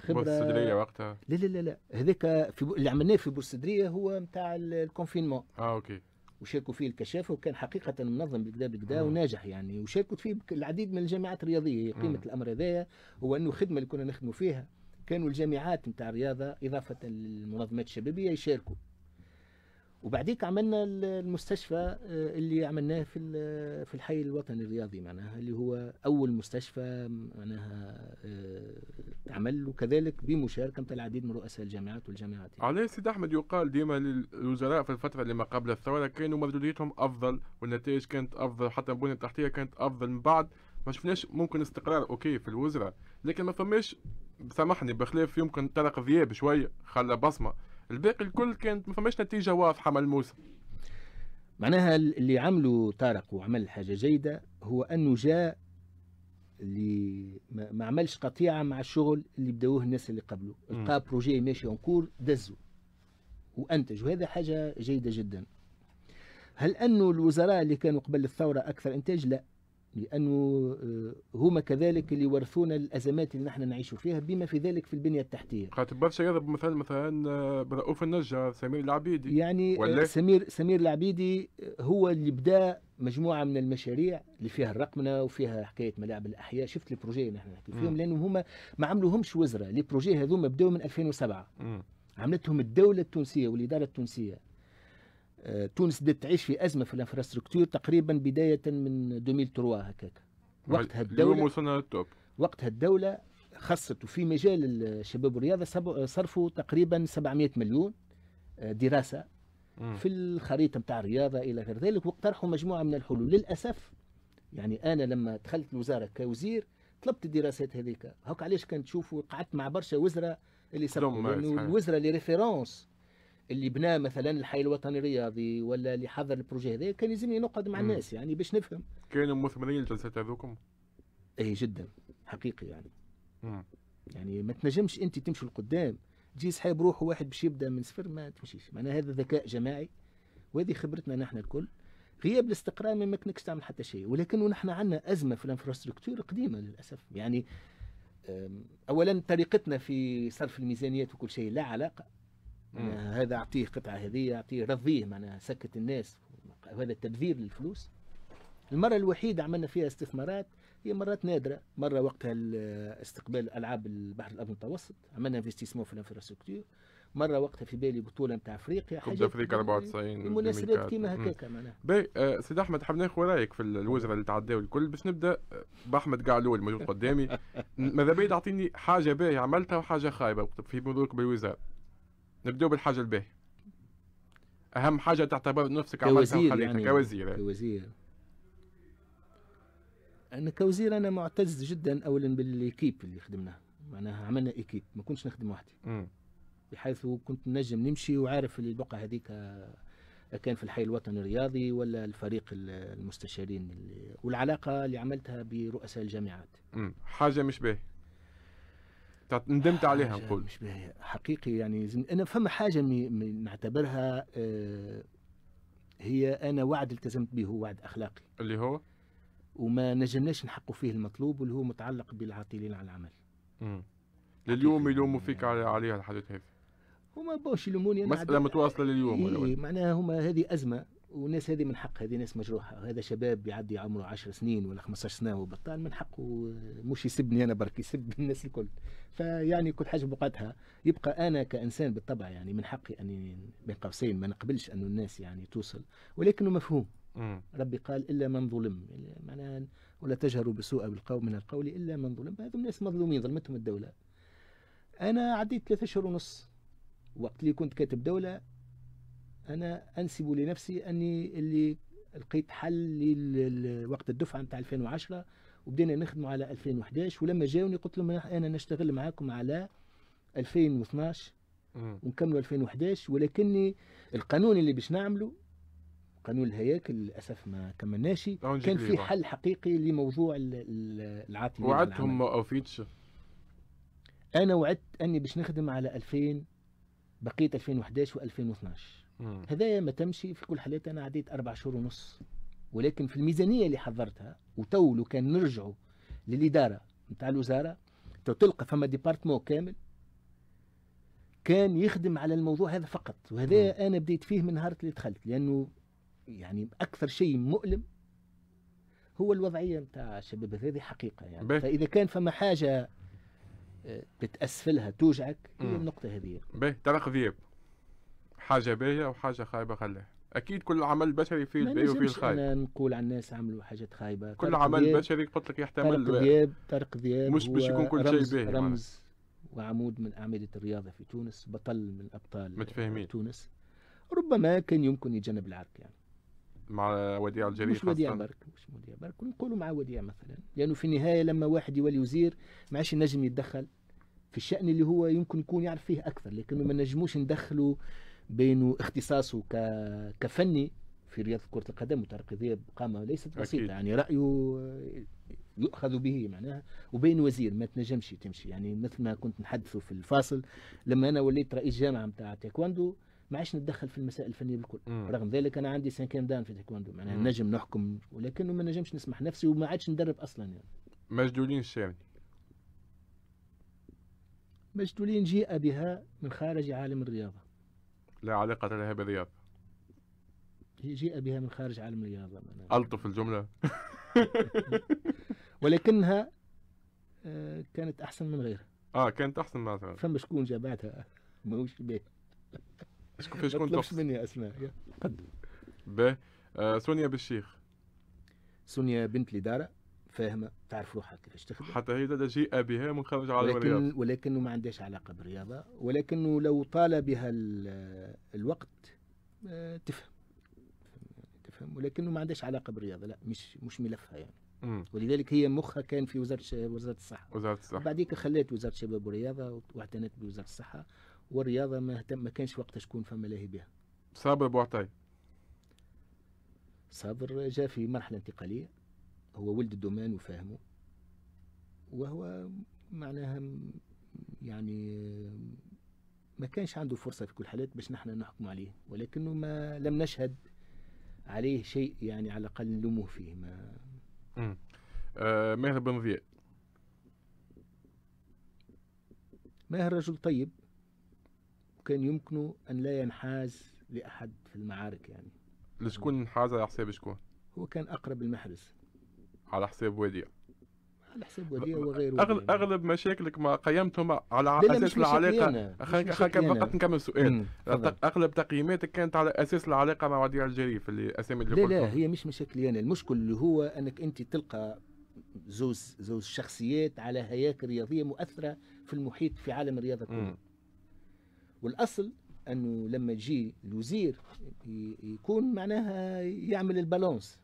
خبره بورصدريه وقتها لا لا لا لا هذاك في ب... اللي عملناه في بورصدريه هو نتاع الكونفينمون اه اوكي وشاركوا فيه الكشافه وكان حقيقه منظم بكذا بكذا آه. وناجح يعني وشاركت فيه العديد من الجامعات الرياضيه قيمه مم. آه. الامر هذايا هو انه الخدمه اللي كنا نخدموا فيها كانوا الجامعات نتاع الرياضه اضافه للمنظمات الشبابيه يشاركوا وبعديك عملنا المستشفى آه، اللي عملناه في في الحي الوطني الرياضي معناها اللي هو اول مستشفى معناها عمل وكذلك كذلك بمشاركه العديد من رؤساء الجامعات والجامعات يعني. عليه سيد احمد يقال ديما للوزراء في الفتره اللي ما قبل الثوره كانوا مردوديتهم افضل والنتائج كانت افضل حتى البنيه التحتيه كانت افضل من بعد ما شفناش ممكن استقرار اوكي في الوزراء لكن ما فماش سامحني بخلاف يمكن طارق ذياب شويه خلى بصمه الباقي الكل كانت ما فماش نتيجه واضحه ملموسه معناها اللي عمله طارق وعمل حاجه جيده هو انه جاء اللي ما عملش قطيعه مع الشغل اللي بداوه الناس اللي قبله لقى بروجي ماشي اونكور دزو وانتج وهذا حاجه جيده جدا هل انه الوزراء اللي كانوا قبل الثوره اكثر انتاج لا لأنه آه، هما كذلك اللي ورثونا الأزمات اللي نحن نعيش فيها بما في ذلك في البنية التحتية خاطر برشا يضرب مثلا مثلا آه، برؤوف النجار سمير العبيدي يعني آه، سمير سمير العبيدي هو اللي بدأ مجموعة من المشاريع اللي فيها الرقمنة وفيها حكاية ملاعب الأحياء شفت البروجي اللي نحن نحكي فيهم لانه هما ما عملوهمش وزرة البروجي هذوما بداوا من 2007 م. عملتهم الدولة التونسية والإدارة التونسية آه، تونس بدات تعيش في ازمه في الانفراستركتور تقريبا بدايه من 2003 هكاك وقتها الدوله اليوم وصلنا للتوب وقتها الدوله خصت في مجال الشباب والرياضه صرفوا تقريبا 700 مليون آه، دراسه في الخريطه نتاع الرياضه الى غير ذلك واقترحوا مجموعه من الحلول للاسف يعني انا لما دخلت الوزاره كوزير طلبت الدراسات هذيك هاك علاش كنت تشوفوا قعدت مع برشا وزراء اللي سبقوا الوزراء لي ريفيرونس اللي بنا مثلا الحي الوطني الرياضي ولا اللي حضر البروجي هذا كان يلزمني نقعد مع الناس يعني باش نفهم كانوا مثمرين الجلسات هذوكم؟ اي جدا حقيقي يعني مم. يعني ما تنجمش انت تمشي لقدام تجي سحاب روحه واحد باش يبدا من صفر ما تمشيش معناها هذا ذكاء جماعي وهذه خبرتنا نحن الكل غياب الاستقرار ما يمكنكش تعمل حتى شيء ولكن نحن عندنا ازمه في الانفراستركتور قديمه للاسف يعني اولا طريقتنا في صرف الميزانيات وكل شيء لا علاقه يعني هذا اعطيه قطعه هذه اعطيه رضيه معناها سكت الناس هذا التبذير للفلوس المره الوحيده عملنا فيها استثمارات هي مرات نادره مره وقتها استقبال العاب البحر الابيض المتوسط عملنا انفستيسمون في الانفراستركتور مره وقتها في بالي بطوله نتاع افريقيا كوب افريقيا 94 مناسبات كيما هكاك معناها باهي آه، سيد سيدي احمد حاب ناخذ رايك في الوزراء اللي تعداو الكل باش نبدا آه، باحمد قعلول موجود قدامي ماذا بيا تعطيني حاجه باهيه عملتها وحاجه خايبه في موضوعك بالوزاره نبدأ بالحاجة الباهية أهم حاجة تعتبر نفسك عملتها وخليتها يعني كوزير كوزير أنا كوزير أنا معتز جدا أولا بالإيكيب اللي خدمناها معناها عملنا إيكيب ما كنتش نخدم وحدي بحيث كنت نجم نمشي وعارف اللي البقعة هذيك كان في الحي الوطني الرياضي ولا الفريق المستشارين اللي والعلاقه اللي عملتها برؤساء الجامعات. امم حاجه مش باهية ندمت عليها نقول مش باهية حقيقي يعني انا فما حاجه مي مي نعتبرها آه هي انا وعد التزمت به هو وعد اخلاقي اللي هو وما نجمناش نحقوا فيه المطلوب واللي هو متعلق بالعاطلين على العمل امم لليوم يلوموا فيك على عليها الحدث هذا هما باش يلوموني انا مساله متواصله لليوم ولا إيه معناها هما هذه ازمه والناس هذه من حق هذه ناس مجروحه هذا شباب يعدي عمره 10 سنين ولا 15 سنه وبطال من حقه مش يسبني انا برك يسب الناس الكل فيعني كل حاجه بوقتها يبقى انا كانسان بالطبع يعني من حقي اني بين قوسين ما نقبلش انه الناس يعني توصل ولكنه مفهوم ربي قال الا من ظلم يعني معناها ولا تجهروا بسوء بالقول من القول الا من ظلم هذو الناس مظلومين ظلمتهم الدوله انا عديت ثلاثة اشهر ونص وقت اللي كنت كاتب دوله انا انسب لنفسي اني اللي لقيت حل لوقت الدفعه نتاع 2010 وبدينا نخدموا على 2011 ولما جاوني قلت لهم انا نشتغل معاكم على 2012 ونكملوا 2011 ولكني القانون اللي باش نعمله قانون الهياكل للاسف ما كملناش كان في حل حقيقي لموضوع العاطله وعدتهم ما اوفيتش انا وعدت اني باش نخدم على 2000 بقيه 2011 و2012 هذايا ما تمشي في كل حالات انا عديت اربع شهور ونص ولكن في الميزانيه اللي حضرتها وتو لو كان نرجعوا للاداره نتاع الوزاره تلقى فما ديبارتمون كامل كان يخدم على الموضوع هذا فقط وهذا انا بديت فيه من نهار اللي دخلت لانه يعني اكثر شيء مؤلم هو الوضعيه نتاع الشباب هذه حقيقه يعني بيه. فاذا كان فما حاجه آه، بتاسفلها توجعك هي النقطه هذه باهي طارق ذياب حاجه باهيه وحاجه خايبه خليها اكيد كل عمل بشري فيه الباهي وفيه الخايب ما نقول على الناس عملوا حاجات خايبه كل عمل بشري قلت لك يحتمل طارق ذياب طارق ذياب مش باش يكون كل شيء باهي يعني. رمز وعمود من اعمده الرياضه في تونس بطل من ابطال متفاهمين تونس ربما كان يمكن يتجنب العرك يعني مع وديع الجريح مش وديع برك مش وديع برك نقولوا مع وديع مثلا لانه في النهايه لما واحد يولي وزير ما عادش النجم يتدخل في الشان اللي هو يمكن يكون يعرف فيه اكثر لكنه ما نجموش ندخله بين اختصاصه كفني في رياضه كره القدم وطارق ذيب قامه ليست بسيطه يعني رايه يؤخذ به معناها وبين وزير ما تنجمش تمشي يعني مثل ما كنت نحدثه في الفاصل لما انا وليت رئيس جامعه نتاع تايكوندو ما عادش نتدخل في المسائل الفنيه بالكل مم. رغم ذلك انا عندي سانكيم دان في تايكوندو معناها نجم نحكم ولكنه ما نجمش نسمح نفسي وما عادش ندرب اصلا يعني مجدولين الشامي مجدولين جيء بها من خارج عالم الرياضه لا علاقة لها بالرياض جيء بها من خارج عالم الرياضة ألطف الجملة ولكنها آه، كانت أحسن من غيرها اه كانت أحسن من غيرها فما شكون جابتها ماهوش به شكون شكون تطلبش مني أسماء قدم به آه سونيا بالشيخ سونيا بنت لدارة فاهمه تعرف روحها كيفاش تخدم حتى هي جيئه بها من خارج على ولكن الرياضه ولكن ما عندهاش علاقه بالرياضه ولكنه لو طال بها الوقت آه، تفهم تفهم ولكنه ما عندهاش علاقه بالرياضه لا مش مش ملفها يعني ولذلك هي مخها كان في وزاره وزاره الصحه وزاره الصحه بعديك خليت وزاره الشباب والرياضه واعتنت بوزاره الصحه والرياضه ما ما كانش وقتها شكون فما لاهي بها صابر بوعطاي صابر جاء في مرحله انتقاليه هو ولد الدومان وفاهمه وهو معناها يعني ما كانش عنده فرصة في كل حالات باش نحن نحكم عليه ولكنه ما لم نشهد عليه شيء يعني على الأقل نلومه فيه ما آه ماهر بن ضياء ماهر رجل طيب وكان يمكنه أن لا ينحاز لأحد في المعارك يعني لشكون انحاز على حساب شكون؟ هو كان أقرب المحرز على حساب وديع على حساب وديع وغيره اغلب اغلب مشاكلك ما قيمتهم على اساس العلاقه خلينا فقط نكمل سؤال اغلب تقييماتك كانت على اساس العلاقه مع وديع الجريف اللي اسامي اللي لا لا هي مش مشاكلي انا المشكل اللي هو انك انت تلقى زوز زوز شخصيات على هياكل رياضيه مؤثره في المحيط في عالم الرياضه كله والاصل انه لما تجي الوزير يكون معناها يعمل البالانس